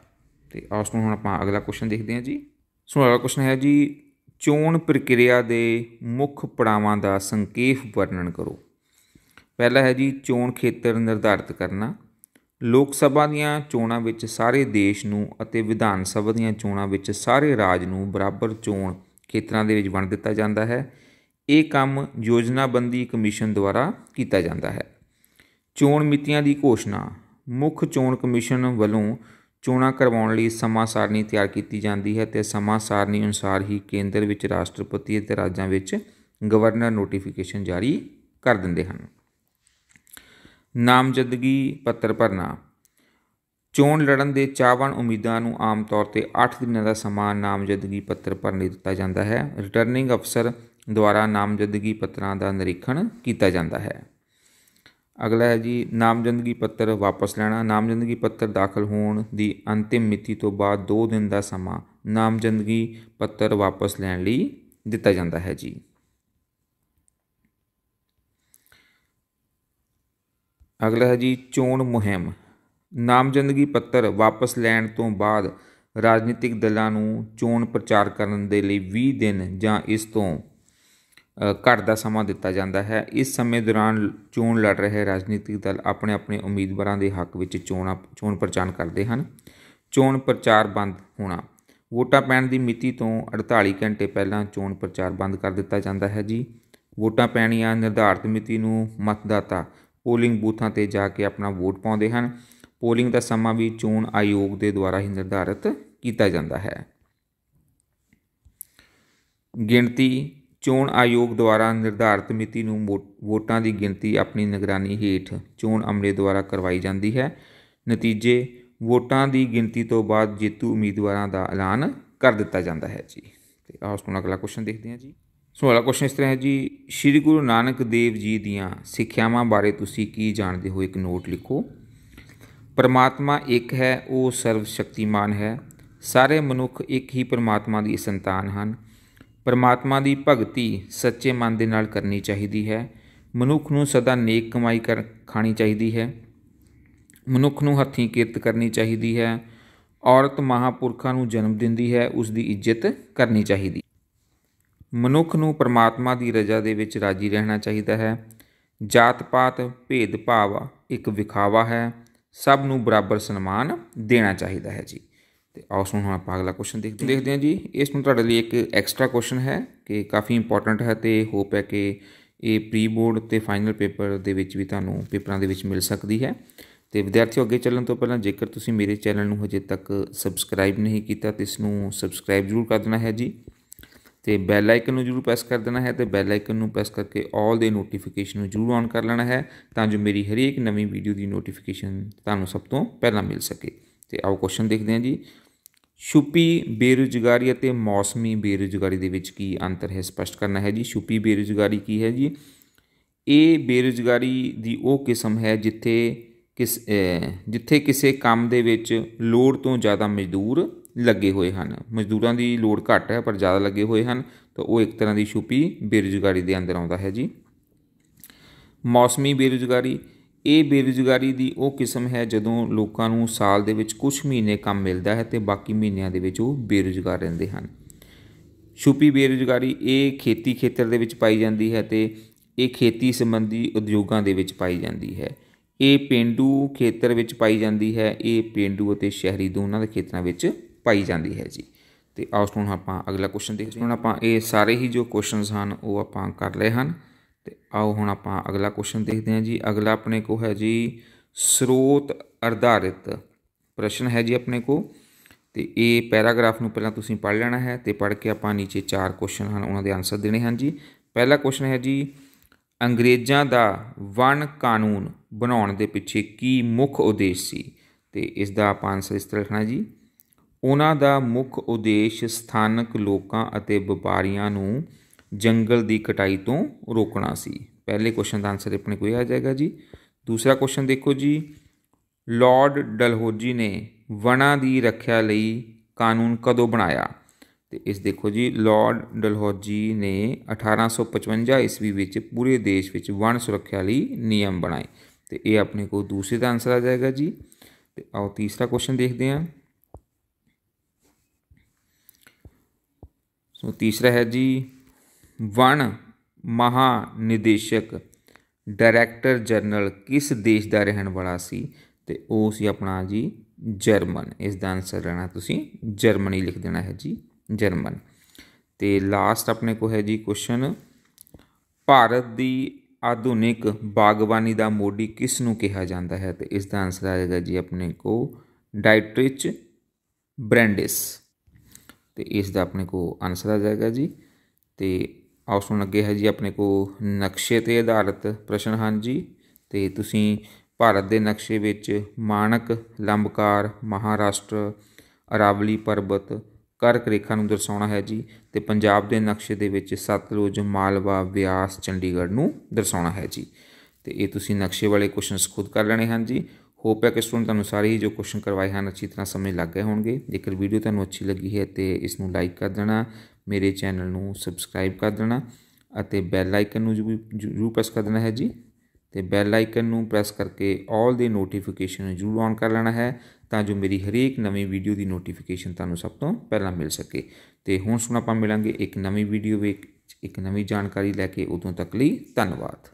ਤੇ ਆਸ ਨੂੰ ਹੁਣ ਆਪਾਂ ਅਗਲਾ ਕੁਐਸਚਨ ਦੇਖਦੇ ਹਾਂ ਜੀ ਸੋ ਅਗਲਾ ਕੁਐਸਚਨ ਹੈ ਜੀ ਚੋਣ ਪ੍ਰਕਿਰਿਆ ਦੇ ਮੁੱਖ ਪੜਾਵਾਂ ਦਾ ਸੰਖੇਪ ਵਰਣਨ ਕਰੋ ਪਹਿਲਾ ਹੈ ਜੀ ਚੋਣ ਖੇਤਰ ਨਿਰਧਾਰਿਤ ਕਰਨਾ ਲੋਕ ਸਭਾ ਦੀਆਂ ਚੋਣਾਂ ਵਿੱਚ ਸਾਰੇ ਦੇਸ਼ ਨੂੰ ਅਤੇ ਵਿਧਾਨ ਸਭਾ ਦੀਆਂ ਚੋਣਾਂ ਵਿੱਚ ਸਾਰੇ ਰਾਜ ਨੂੰ ਬਰਾਬਰ ਚੋਣ ਖੇਤਰਾਂ ਦੇ ਵਿੱਚ ਵੰਡ ਦਿੱਤਾ ਜਾਂਦਾ ਹੈ ਇਹ ਕੰਮ ਯੋਜਨਾਬੰਦੀ ਕਮਿਸ਼ਨ ਦੁਆਰਾ ਕੀਤਾ ਜਾਂਦਾ ਹੈ ਚੋਣ ਮਿਤੀਆਂ ਦੀ ਘੋਸ਼ਣਾ ਮੁੱਖ ਚੋਣ ਕਮਿਸ਼ਨ ਵੱਲੋਂ ਚੋਣਾਂ ਕਰਵਾਉਣ ਲਈ ਸਮਾਂ ਸਾਰਣੀ ਤਿਆਰ ਕੀਤੀ ਜਾਂਦੀ ਹੈ ਤੇ ਸਮਾਂ ਸਾਰਣੀ ਅਨੁਸਾਰ ਹੀ ਕੇਂਦਰ ਵਿੱਚ ਰਾਸ਼ਟਰਪਤੀ ਅਤੇ ਰਾਜਾਂ ਵਿੱਚ ਗਵਰਨਰ ਨੋਟੀਫਿਕੇਸ਼ਨ ਜਾਰੀ ਕਰ ਦਿੰਦੇ ਹਨ ਨਾਮਜ਼ਦਗੀ ਪੱਤਰ ਭਰਨਾ ਚੋਣ ਲੜਨ ਦੇ ਚਾਹਵਾਨ ਉਮੀਦਵਾਰ ਨੂੰ ਆਮ ਤੌਰ ਤੇ 8 ਦਿਨਾਂ ਦਾ ਸਮਾਂ ਨਾਮਜ਼ਦਗੀ ਪੱਤਰ ਭਰਨ ਲਈ ਦਿੱਤਾ ਜਾਂਦਾ ਹੈ ਰਿਟਰਨਿੰਗ ਅਫਸਰ ਦੁਆਰਾ ਨਾਮਜ਼ਦਗੀ ਪੱਤਰਾਂ ਦਾ ਨਿਰੀਖਣ ਕੀਤਾ ਜਾਂਦਾ ਹੈ ਅਗਲਾ ਹੈ ਜੀ ਨਾਮਜ਼ਦਗੀ ਪੱਤਰ ਵਾਪਸ ਲੈਣਾ ਨਾਮਜ਼ਦਗੀ ਪੱਤਰ ਦਾਖਲ ਹੋਣ ਦੀ ਅੰਤਿਮ ਮਿਤੀ ਤੋਂ ਬਾਅਦ 2 ਦਿਨ ਦਾ ਸਮਾਂ ਨਾਮਜ਼ਦਗੀ ਪੱਤਰ ਵਾਪਸ ਲੈਣ ਲਈ ਦਿੱਤਾ ਜਾਂਦਾ ਹੈ ਜੀ ਅਗਲਾ ਹੈ ਜੀ ਚੋਣ ਮੁਹਿੰਮ ਨਾਮਜ਼ਦਗੀ ਪੱਤਰ ਵਾਪਸ ਲੈਣ ਤੋਂ ਬਾਅਦ ਰਾਜਨੀਤਿਕ ਦਲਾਂ ਨੂੰ ਚੋਣ ਪ੍ਰਚਾਰ ਕਰਨ ਦੇ ਲਈ 20 ਦਿਨ ਜਾਂ ਇਸ ਤੋਂ ਘਰ ਦਾ ਸਮਾਂ ਦਿੱਤਾ ਜਾਂਦਾ ਹੈ ਇਸ ਸਮੇਂ ਦੌਰਾਨ ਚੋਣ ਲੜ ਰਹੇ ਰਾਜਨੀਤਿਕ ਦਲ ਆਪਣੇ ਆਪਣੇ ਉਮੀਦਵਾਰਾਂ ਦੇ ਹੱਕ ਵਿੱਚ ਚੋਣਾ ਚੋਣ ਪ੍ਰਚਾਰ ਕਰਦੇ ਹਨ ਚੋਣ ਪ੍ਰਚਾਰ ਬੰਦ ਹੋਣਾ ਵੋਟਾਂ ਪੈਣ ਦੀ ਮਿਤੀ ਤੋਂ 48 ਘੰਟੇ ਪਹਿਲਾਂ ਚੋਣ ਪ੍ਰਚਾਰ ਬੰਦ ਕਰ ਦਿੱਤਾ ਜਾਂਦਾ ਹੈ ਜੀ ਵੋਟਾਂ ਪੈਣੀਆਂ ਨਿਰਧਾਰਤ ਮਿਤੀ ਨੂੰ ਮਤਦਾਤਾ ਪੋਲਿੰਗ ਬੂਥਾਂ ਤੇ ਜਾ ਕੇ ਆਪਣਾ ਵੋਟ ਪਾਉਂਦੇ ਹਨ ਪੋਲਿੰਗ ਦਾ ਸਮਾਂ ਵੀ ਚੋਣ ਆਯੋਗ ਦੇ ਦੁਆਰਾ ਹੀ ਨਿਰਧਾਰਤ ਕੀਤਾ ਜਾਂਦਾ ਹੈ ਗਿਣਤੀ ਚੋਣ ਆਯੋਗ ਦੁਆਰਾ ਨਿਰਧਾਰਿਤ ਮਿਤੀ ਨੂੰ ਵੋਟਾਂ ਦੀ ਗਿਣਤੀ ਆਪਣੀ ਨਿਗਰਾਨੀ ਹੇਠ ਚੋਣ ਅਮਲੇ ਦੁਆਰਾ ਕਰਵਾਈ ਜਾਂਦੀ ਹੈ ਨਤੀਜੇ ਵੋਟਾਂ ਦੀ ਗਿਣਤੀ ਤੋਂ ਬਾਅਦ ਜੇਤੂ ਉਮੀਦਵਾਰਾਂ ਦਾ ਐਲਾਨ ਕਰ ਦਿੱਤਾ ਜਾਂਦਾ ਹੈ ਜੀ ਤੇ ਆਓ ਹੁਣ ਅਗਲਾ ਕੁਐਸਚਨ ਦੇਖਦੇ ਹਾਂ ਜੀ ਸੋ ਅਗਲਾ ਕੁਐਸਚਨ ਇਸ ਤਰ੍ਹਾਂ ਹੈ ਜੀ ਸ੍ਰੀ ਗੁਰੂ ਨਾਨਕ ਦੇਵ ਜੀ ਦੀਆਂ ਸਿੱਖਿਆਵਾਂ ਬਾਰੇ ਤੁਸੀਂ ਕੀ ਜਾਣਦੇ ਹੋ ਇੱਕ ਨੋਟ ਲਿਖੋ ਪਰਮਾਤਮਾ ਇੱਕ ਹੈ ਉਹ ਸਰਵ ਸ਼ਕਤੀਮਾਨ ਹੈ ਸਾਰੇ ਮਨੁੱਖ ਇੱਕ ਹੀ ਪਰਮਾਤਮਾ ਦੀ ਸੰਤਾਨ ਹਨ ਪਰਮਾਤਮਾ ਦੀ ਭਗਤੀ ਸੱਚੇ ਮਨ ਦੇ ਨਾਲ ਕਰਨੀ ਚਾਹੀਦੀ ਹੈ ਮਨੁੱਖ ਨੂੰ ਸਦਾ ਨੇਕ ਕਮਾਈ ਕਰ ਖਾਣੀ ਚਾਹੀਦੀ ਹੈ ਮਨੁੱਖ ਨੂੰ ਹੱਥੀਂ ਕਿਰਤ ਕਰਨੀ ਚਾਹੀਦੀ ਹੈ ਔਰਤ ਮਹਾਪੁਰਖਾਂ ਨੂੰ ਜਨਮ ਦਿੰਦੀ ਹੈ ਉਸ ਦੀ ਇੱਜ਼ਤ ਕਰਨੀ ਚਾਹੀਦੀ ਮਨੁੱਖ ਨੂੰ ਪਰਮਾਤਮਾ ਦੀ ਰਜ਼ਾ ਦੇ ਵਿੱਚ ਰਾਜੀ ਰਹਿਣਾ ਚਾਹੀਦਾ ਹੈ ਜਾਤ ਪਾਤ ਭੇਦ ਭਾਵ ਇੱਕ ਵਿਖਾਵਾ ਹੈ ਸਭ ਨੂੰ ਬਰਾਬਰ ਸਨਮਾਨ ਦੇਣਾ ਚਾਹੀਦਾ ਹੈ ਜੀ ਤੇ ਆਓ ਹੁਣ ਆਪਾਂ ਅਗਲਾ ਕੁਐਸਚਨ ਦੇਖਦੇ ਦੇਖਦੇ ਹਾਂ ਜੀ ਇਸ ਨੂੰ ਤੁਹਾਡੇ ਲਈ ਇੱਕ ਐਕਸਟਰਾ ਕੁਐਸਚਨ ਹੈ ਕਿ ਕਾਫੀ ਇੰਪੋਰਟੈਂਟ ਹੈ ਤੇ ਹੋਪ ਹੈ ਕਿ ਇਹ ਪ੍ਰੀ ਬੋਰਡ ਤੇ ਫਾਈਨਲ ਪੇਪਰ ਦੇ ਵਿੱਚ ਵੀ ਤੁਹਾਨੂੰ ਪੇਪਰਾਂ ਦੇ ਵਿੱਚ ਮਿਲ ਸਕਦੀ ਹੈ ਤੇ ਵਿਦਿਆਰਥੀਓ ਅੱਗੇ ਚੱਲਣ ਤੋਂ ਪਹਿਲਾਂ ਜੇਕਰ ਤੁਸੀਂ ਮੇਰੇ ਚੈਨਲ ਨੂੰ ਹਜੇ ਤੱਕ ਸਬਸਕ੍ਰਾਈਬ ਨਹੀਂ ਕੀਤਾ ਤੇ ਇਸ ਨੂੰ ਸਬਸਕ੍ਰਾਈਬ ਜ਼ਰੂਰ ਕਰ ਦੇਣਾ ਹੈ ਜੀ ਤੇ ਬੈਲ ਆਈਕਨ ਨੂੰ ਜ਼ਰੂਰ ਪ੍ਰੈਸ ਕਰ ਦੇਣਾ ਹੈ ਤੇ ਬੈਲ ਆਈਕਨ ਨੂੰ ਪ੍ਰੈਸ ਕਰਕੇ ਆਲ ਦੇ ਨੋਟੀਫਿਕੇਸ਼ਨ ਨੂੰ ਜ਼ਰੂਰ ਆਨ ਕਰ ਲੈਣਾ ਹੈ ਤਾਂ ਜੋ ਮੇਰੀ ਹਰੇਕ ਨਵੀਂ ਵੀਡੀਓ ਦੀ ਨੋਟੀਫਿਕੇਸ਼ਨ ਤੁਹਾਨੂੰ ਸਭ ਤੋਂ ਪਹਿਲਾਂ ਮਿਲ ਸਕੇ ਤੇ ਆਓ ਕੁਐਸਚਨ ਦੇਖਦੇ ਹਾਂ ਜੀ ਛੁਪੀ ਬੇਰੁਜ਼ਗਾਰੀ ਅਤੇ ਮੌਸਮੀ ਬੇਰੁਜ਼ਗਾਰੀ ਦੇ ਵਿੱਚ ਕੀ ਅੰਤਰ ਹੈ ਸਪਸ਼ਟ ਕਰਨਾ ਹੈ ਜੀ ਛੁਪੀ ਬੇਰੁਜ਼ਗਾਰੀ ਕੀ ਹੈ ਜੀ ਇਹ ਬੇਰੁਜ਼ਗਾਰੀ ਦੀ ਉਹ ਕਿਸਮ ਹੈ ਜਿੱਥੇ ਕਿਸ ਜਿੱਥੇ ਕਿਸੇ ਕੰਮ ਦੇ ਵਿੱਚ ਲੋੜ ਤੋਂ ਜ਼ਿਆਦਾ ਮਜ਼ਦੂਰ ਲੱਗੇ ਹੋਏ ਹਨ ਮਜ਼ਦੂਰਾਂ ਦੀ ਲੋੜ ਘੱਟ ਹੈ ਪਰ ਜ਼ਿਆਦਾ ਲੱਗੇ ਹੋਏ ਹਨ ਤਾਂ ਉਹ ਇੱਕ ਤਰ੍ਹਾਂ ਦੀ ਛੁਪੀ ਬੇਰੁਜ਼ਗਾਰੀ ਦੇ ਅੰਦਰ ਆਉਂਦਾ ਹੈ ਜੀ ਮੌਸਮੀ ਬੇਰੁਜ਼ਗਾਰੀ ਇਹ ਬੇਰੁਜ਼ਗਾਰੀ ਦੀ ਉਹ ਕਿਸਮ ਹੈ ਜਦੋਂ ਲੋਕਾਂ ਨੂੰ ਸਾਲ ਦੇ ਵਿੱਚ ਕੁਝ ਮਹੀਨੇ ਕੰਮ ਮਿਲਦਾ ਹੈ ਤੇ ਬਾਕੀ ਮਹੀਨਿਆਂ ਦੇ ਵਿੱਚ ਉਹ ਬੇਰੁਜ਼ਗਾਰ ਰਹਿੰਦੇ ਹਨ ਛੁਪੀ ਬੇਰੁਜ਼ਗਾਰੀ ਇਹ ਖੇਤੀ ਖੇਤਰ ਦੇ ਵਿੱਚ ਪਾਈ ਜਾਂਦੀ ਹੈ ਤੇ ਇਹ ਖੇਤੀ ਸੰਬੰਧੀ ਉਦਯੋਗਾਂ ਦੇ ਵਿੱਚ ਪਾਈ ਜਾਂਦੀ ਹੈ ਇਹ ਪਿੰਡੂ ਖੇਤਰ ਵਿੱਚ ਪਾਈ ਜਾਂਦੀ ਹੈ ਇਹ ਪਿੰਡੂ ਅਤੇ ਸ਼ਹਿਰੀ ਦੋਨਾਂ ਦੇ ਖੇਤਰਾਂ ਵਿੱਚ ਪਾਈ ਜਾਂਦੀ ਹੈ ਜੀ ਤੇ ਆਓ ਹੁਣ ਆਪਾਂ ਅਗਲਾ ਕੁਐਸਚਨ ਦੇਖਦੇ ਹਾਂ ਹੁਣ ਆਪਾਂ ਇਹ ਸਾਰੇ ਹੀ ਜੋ ਕੁਐਸਚਨਸ ਹਨ ਉਹ ਆਪਾਂ ਕਰ ਲਏ ਹਨ ਤੇ ਆਓ ਹੁਣ ਆਪਾਂ ਅਗਲਾ ਕੁਐਸਚਨ ਦੇਖਦੇ ਹਾਂ ਜੀ ਅਗਲਾ ਆਪਣੇ ਕੋ ਹੈ ਜੀ ਸਰੋਤ ਆਧਾਰਿਤ ਪ੍ਰਸ਼ਨ ਹੈ ਜੀ ਆਪਣੇ ਕੋ ਤੇ ਇਹ ਪੈਰਾਗ੍ਰਾਫ ਨੂੰ ਪਹਿਲਾਂ ਤੁਸੀਂ ਪੜ੍ਹ ਲੈਣਾ ਹੈ ਤੇ ਪੜ੍ਹ ਕੇ ਆਪਾਂ ਨੀਚੇ ਚਾਰ ਕੁਐਸਚਨ ਹਨ ਉਹਨਾਂ ਦੇ ਆਨਸਰ ਦੇਣੇ ਹਨ ਜੀ ਪਹਿਲਾ ਕੁਐਸਚਨ ਹੈ ਜੀ ਅੰਗਰੇਜ਼ਾਂ ਦਾ ਵਣ ਕਾਨੂੰਨ ਬਣਾਉਣ ਦੇ ਪਿੱਛੇ ਕੀ ਮੁੱਖ ਉਦੇਸ਼ ਸੀ ਤੇ ਇਸ ਦਾ ਆਪਾਂ ਆਨਸਰ ਇਸ ਤਰ੍ਹਾਂ ਲਿਖਣਾ ਜੀ ਉਹਨਾਂ ਦਾ ਮੁੱਖ ਉਦੇਸ਼ ਸਥਾਨਕ ਲੋਕਾਂ ਅਤੇ ਵਪਾਰੀਆਂ ਨੂੰ ਜੰਗਲ ਦੀ ਕਟਾਈ ਤੋਂ ਰੋਕਣਾ ਸੀ ਪਹਿਲੇ ਕੁਐਸਚਨ ਦਾ ਆਨਸਰ ਆਪਣੇ ਕੋਈ ਆ ਜਾਏਗਾ ਜੀ ਦੂਸਰਾ ਕੁਐਸਚਨ ਦੇਖੋ ਜੀ ਲਾਰਡ ਡਲਹੌਜੀ ਨੇ ਵਣਾ ਦੀ ਰੱਖਿਆ ਲਈ ਕਾਨੂੰਨ ਕਦੋਂ ਬਣਾਇਆ ਤੇ ਇਸ ਦੇਖੋ ਜੀ ਲਾਰਡ ਡਲਹੌਜੀ ਨੇ 1855 ਈਸਵੀ ਵਿੱਚ ਪੂਰੇ ਦੇਸ਼ ਵਿੱਚ ਵਣ ਸੁਰੱਖਿਆ ਲਈ ਨਿਯਮ ਬਣਾਏ ਤੇ ਇਹ ਆਪਣੇ ਕੋਲ ਦੂਸਰੇ ਦਾ ਆਨਸਰ ਆ ਜਾਏਗਾ ਜੀ ਤੇ ਆਓ ਤੀਸਰਾ ਕੁਐਸਚਨ ਦੇਖਦੇ ਹਾਂ ਸੋ ਤੀਸਰਾ ਹੈ ਜੀ ਵਣ ਮਹਾਨਿਦੇਸ਼ਕ ਡਾਇਰੈਕਟਰ ਜਨਰਲ ਕਿਸ ਦੇਸ਼ ਦਾ ਰਹਿਣ ਵਾਲਾ ਸੀ ਤੇ ਉਹ ਸੀ ਆਪਣਾ ਜੀ ਜਰਮਨ ਇਸ ਦਾ ਆਨਸਰ ਰਹਿਣਾ ਤੁਸੀਂ ਜਰਮਨੀ ਲਿਖ ਦੇਣਾ ਹੈ ਜੀ ਜਰਮਨ ਤੇ ਲਾਸਟ ਆਪਣੇ ਕੋ ਹੈ ਜੀ ਕੁਐਸਚਨ ਭਾਰਤ ਦੀ ਆਧੁਨਿਕ ਬਾਗਬਾਨੀ ਦਾ ਮੋਢੀ ਕਿਸ ਨੂੰ ਕਿਹਾ ਜਾਂਦਾ ਹੈ ਤੇ ਇਸ ਦਾ ਆਨਸਰ ਆਏਗਾ ਜੀ ਆਪਣੇ ਕੋ ਡਾਇਟ੍ਰਿਚ ਬ੍ਰੈਂਡਿਸ ਤੇ ਇਸ ਦਾ ਆਪਣੇ ਕੋ ਆਨਸਰ ਆ ਜਾਏਗਾ ਜੀ ਤੇ ਆਓ ਸੁਣ ਲੱਗੇ ਹੈ ਜੀ ਆਪਣੇ ਕੋ ਨਕਸ਼ੇ ਤੇ ਆਧਾਰਿਤ ਪ੍ਰਸ਼ਨ ਹਨ ਜੀ ਤੇ ਤੁਸੀਂ ਭਾਰਤ ਦੇ ਨਕਸ਼ੇ ਵਿੱਚ ਮਾਨਕ ਲੰਬਕਾਰ ਮਹਾਰਾਸ਼ਟਰ ਅਰਾਵਲੀ ਪਰਬਤ ਕਰਕ ਰੇਖਾ ਨੂੰ ਦਰਸਾਉਣਾ ਹੈ ਜੀ ਤੇ ਪੰਜਾਬ ਦੇ ਨਕਸ਼ੇ ਦੇ ਵਿੱਚ ਸਤਲੁਜ ਮਾਲਵਾ ਵਿਆਸ ਚੰਡੀਗੜ੍ਹ ਨੂੰ ਦਰਸਾਉਣਾ ਹੈ ਜੀ ਤੇ ਇਹ ਤੁਸੀਂ ਨਕਸ਼ੇ ਵਾਲੇ ਕੁਐਸਚਨਸ ਖੁਦ ਕਰ ਲੈਣੇ ਹਨ ਜੀ ਹੋਪ ਹੈ ਕਿ ਸਟੂਡੈਂਟ ਤੁਹਾਨੂੰ ਸਾਰੇ ਹੀ ਜੋ ਕੁਐਸਚਨ ਕਰਵਾਏ ਹਨ ਅੱਛੀ ਤਰ੍ਹਾਂ ਸਮਝ ਲੱਗ ਗਏ ਹੋਣਗੇ ਜੇਕਰ ਵੀਡੀਓ ਤੁਹਾਨੂੰ ਅੱਛੀ ਲੱਗੀ ਹੈ ਤੇ ਇਸ ਨੂੰ ਲਾਈਕ ਕਰ ਦੇਣਾ ਮੇਰੇ ਚੈਨਲ ਨੂੰ ਸਬਸਕ੍ਰਾਈਬ ਕਰ ਦੇਣਾ ਅਤੇ ਬੈਲ ਆਈਕਨ ਨੂੰ ਜ਼ਰੂਰ ਪ੍ਰੈਸ ਕਰ ਦੇਣਾ ਹੈ ਜੀ ਤੇ ਬੈਲ ਆਈਕਨ ਨੂੰ ਪ੍ਰੈਸ ਕਰਕੇ 올 ਦੇ ਨੋਟੀਫਿਕੇਸ਼ਨ ਜ਼ਰੂਰ ਆਨ ਕਰ ਲੈਣਾ ਹੈ ਤਾਂ ਜੋ ਮੇਰੀ ਹਰੇਕ ਨਵੀਂ ਵੀਡੀਓ ਦੀ ਨੋਟੀਫਿਕੇਸ਼ਨ ਤੁਹਾਨੂੰ ਸਭ ਤੋਂ ਪਹਿਲਾਂ ਮਿਲ ਸਕੇ ਤੇ ਹੁਣ ਸੁਣ ਆਪਾਂ ਮਿਲਾਂਗੇ ਇੱਕ ਨਵੀਂ ਵੀਡੀਓ ਵਿੱਚ ਇੱਕ ਨਵੀਂ ਜਾਣਕਾਰੀ ਲੈ ਕੇ ਉਦੋਂ ਤੱਕ ਲਈ ਧੰਨਵਾਦ